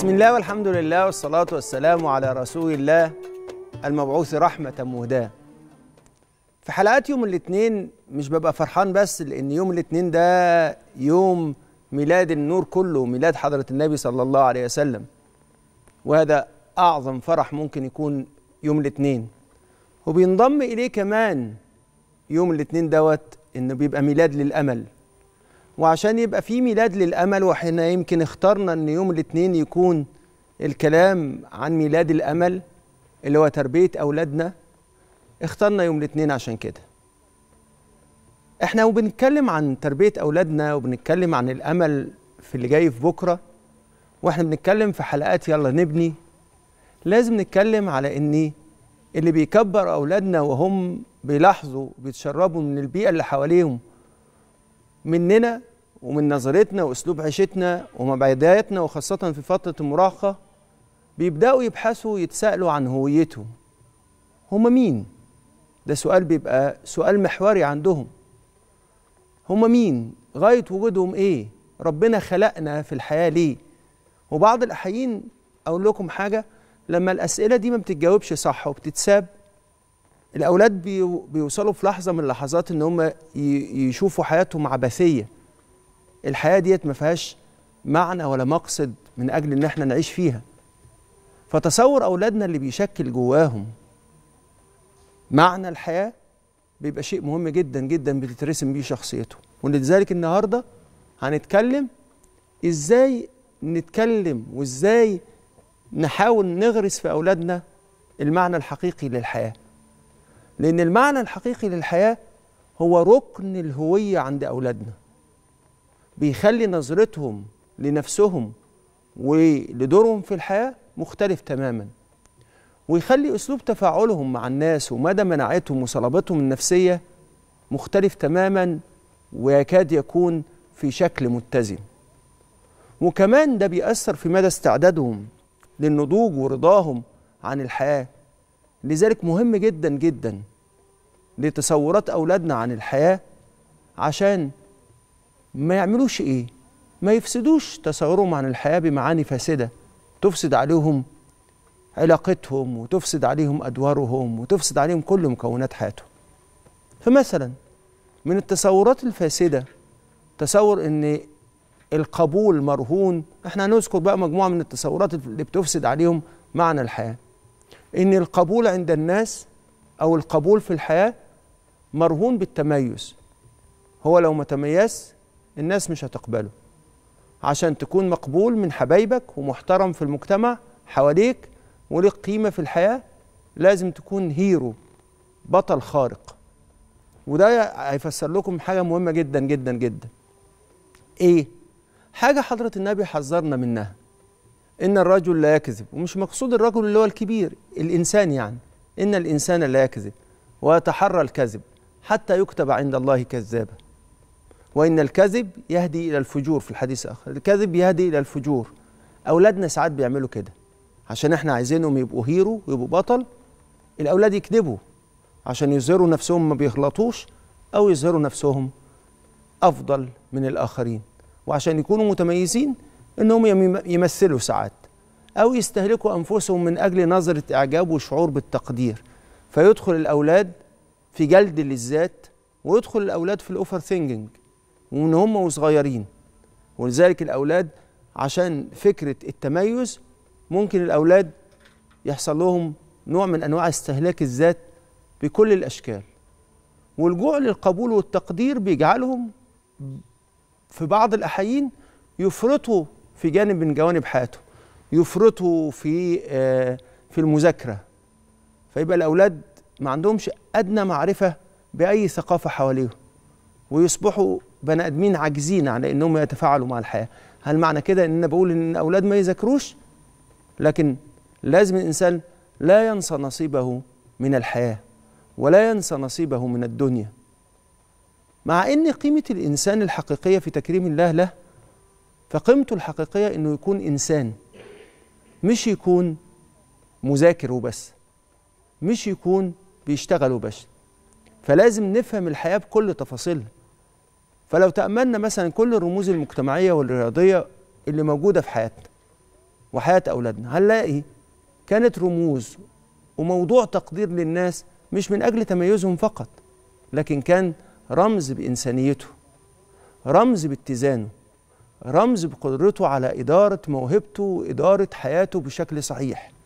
بسم الله والحمد لله والصلاة والسلام على رسول الله المبعوث رحمة مهداة في حلقات يوم الاثنين مش ببقى فرحان بس لأن يوم الاثنين ده يوم ميلاد النور كله ميلاد حضرة النبي صلى الله عليه وسلم وهذا أعظم فرح ممكن يكون يوم الاثنين وبينضم إليه كمان يوم الاثنين دوت إنه بيبقى ميلاد للأمل وعشان يبقى في ميلاد للأمل وإحنا يمكن اخترنا إن يوم الاثنين يكون الكلام عن ميلاد الأمل اللي هو تربية أولادنا اخترنا يوم الاثنين عشان كده احنا وبنتكلم عن تربية أولادنا وبنتكلم عن الأمل في اللي جاي في بكرة واحنا بنتكلم في حلقات يلا نبني لازم نتكلم على ان اللي بيكبر أولادنا وهم بيلاحظوا بيتشربوا من البيئة اللي حواليهم مننا ومن نظرتنا واسلوب عيشتنا ومبعداتنا وخاصه في فتره المراهقه بيبداوا يبحثوا يتسالوا عن هويتهم هم مين ده سؤال بيبقى سؤال محوري عندهم هم مين غايه وجودهم ايه ربنا خلقنا في الحياه ليه وبعض الاحيين اقول لكم حاجه لما الاسئله دي ما بتتجاوبش صح وبتتساب الاولاد بيوصلوا في لحظه من اللحظات ان هم يشوفوا حياتهم عبثيه الحياه ديت ما فيهاش معنى ولا مقصد من اجل ان احنا نعيش فيها فتصور اولادنا اللي بيشكل جواهم معنى الحياه بيبقى شيء مهم جدا جدا بتترسم بيه شخصيته ولذلك النهارده هنتكلم ازاي نتكلم وازاي نحاول نغرس في اولادنا المعنى الحقيقي للحياه لان المعنى الحقيقي للحياه هو ركن الهويه عند اولادنا بيخلي نظرتهم لنفسهم ولدورهم في الحياة مختلف تماما ويخلي أسلوب تفاعلهم مع الناس ومدى مناعتهم وصلابتهم النفسية مختلف تماما ويكاد يكون في شكل متزن وكمان ده بيأثر في مدى استعدادهم للنضوج ورضاهم عن الحياة لذلك مهم جدا جدا لتصورات أولادنا عن الحياة عشان ما يعملوش ايه ما يفسدوش تصورهم عن الحياه بمعاني فاسده تفسد عليهم علاقتهم وتفسد عليهم ادوارهم وتفسد عليهم كل مكونات حياتهم فمثلا من التصورات الفاسده تصور ان القبول مرهون احنا هنذكر بقى مجموعه من التصورات اللي بتفسد عليهم معنى الحياه ان القبول عند الناس او القبول في الحياه مرهون بالتميز هو لو ما تميز الناس مش هتقبله عشان تكون مقبول من حبايبك ومحترم في المجتمع حواليك وليك قيمة في الحياة لازم تكون هيرو بطل خارق وده هيفسر لكم حاجة مهمة جدا جدا جدا ايه حاجة حضرة النبي حذرنا منها إن الرجل لا يكذب ومش مقصود الرجل اللي هو الكبير الإنسان يعني إن الإنسان لا يكذب ويتحرى الكذب حتى يكتب عند الله كذابا وإن الكذب يهدي إلى الفجور في الحديث الآخر الكذب يهدي إلى الفجور أولادنا ساعات بيعملوا كده عشان إحنا عايزينهم يبقوا هيرو ويبقوا بطل الأولاد يكذبوا عشان يظهروا نفسهم ما بيغلطوش أو يظهروا نفسهم أفضل من الآخرين وعشان يكونوا متميزين إنهم يمثلوا ساعات أو يستهلكوا أنفسهم من أجل نظرة إعجاب وشعور بالتقدير فيدخل الأولاد في جلد للذات ويدخل الأولاد في الأوفر ثينجينج ومن هم وصغيرين ولذلك الأولاد عشان فكرة التميز ممكن الأولاد يحصل لهم نوع من أنواع استهلاك الذات بكل الأشكال والجوع للقبول والتقدير بيجعلهم في بعض الأحيين يفرطوا في جانب من جوانب حياته يفرطوا في آه، في المذاكرة فيبقى الأولاد ما عندهمش أدنى معرفة بأي ثقافة حواليهم ويصبحوا بني ادمين عاجزين عن انهم يتفاعلوا مع الحياه هل معنى كده ان انا بقول ان الاولاد ما يذاكروش لكن لازم الانسان لا ينسى نصيبه من الحياه ولا ينسى نصيبه من الدنيا مع ان قيمه الانسان الحقيقيه في تكريم الله له فقيمته الحقيقيه انه يكون انسان مش يكون مذاكر وبس مش يكون بيشتغل وبس فلازم نفهم الحياه بكل تفاصيلها فلو تأملنا مثلا كل الرموز المجتمعية والرياضية اللي موجودة في حياتنا وحياة أولادنا هنلاقي كانت رموز وموضوع تقدير للناس مش من أجل تميزهم فقط لكن كان رمز بإنسانيته رمز باتزانه رمز بقدرته على إدارة موهبته وإدارة حياته بشكل صحيح